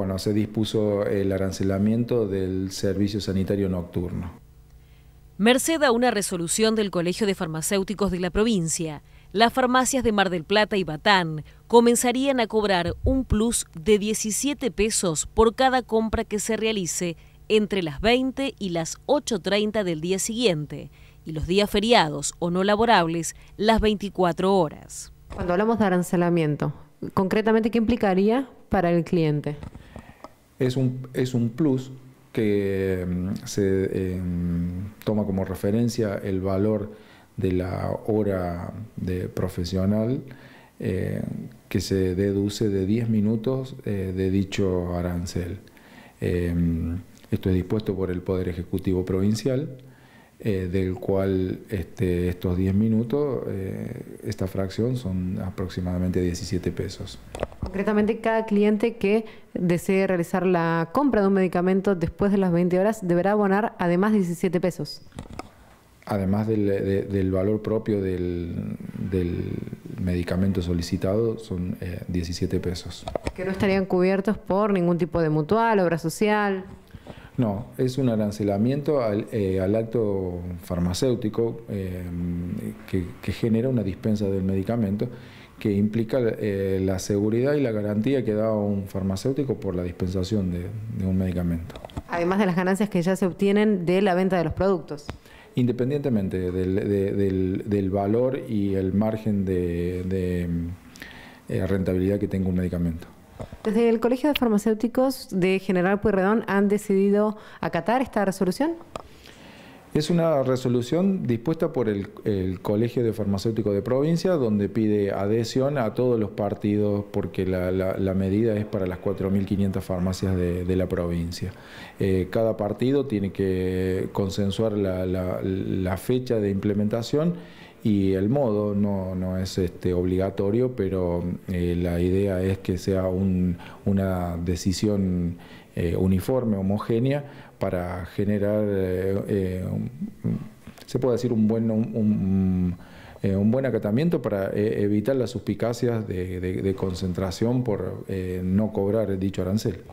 bueno, se dispuso el arancelamiento del servicio sanitario nocturno. Merced a una resolución del Colegio de Farmacéuticos de la provincia, las farmacias de Mar del Plata y Batán comenzarían a cobrar un plus de 17 pesos por cada compra que se realice entre las 20 y las 8.30 del día siguiente y los días feriados o no laborables las 24 horas. Cuando hablamos de arancelamiento, concretamente, ¿qué implicaría para el cliente? es un, es un plus que mm, se em, toma como referencia el valor de la hora de profesional eh, que se deduce de 10 minutos eh, de dicho arancel. Em, esto es dispuesto por el Poder Ejecutivo Provincial eh, del cual este, estos 10 minutos, eh, esta fracción son aproximadamente 17 pesos. Concretamente, cada cliente que desee realizar la compra de un medicamento después de las 20 horas deberá abonar además 17 pesos. Además del, valor propio del, medicamento solicitado, son 17 eh, pesos. Que no estarían cubiertos por ningún tipo de mutual, obra social. No, es un arancelamiento al, eh, acto farmacéutico em, que, genera una dispensa del medicamento que implica eh, la seguridad y la garantía que da un farmacéutico por la dispensación de, un medicamento. Además de las ganancias que ya se obtienen de la venta de los productos independientemente del, valor y el margen de, em, eh, rentabilidad que tenga un medicamento. ¿Desde el Colegio de Farmacéuticos de General Pueyrredón han decidido acatar esta resolución? Es una resolución dispuesta por el, Colegio de Farmacéuticos de Provincia, donde pide adhesión a todos los partidos, porque la, medida es para las 4.500 farmacias de, la provincia. Eh, cada partido tiene que consensuar la fecha de implementación y el modo no, es este, obligatorio, pero eh, la idea es que sea una decisión eh, uniforme, homogénea, para generar, eh, se puede decir, un buen... Un, buen acatamiento para evitar las suspicacias de, de concentración por no cobrar dicho arancel.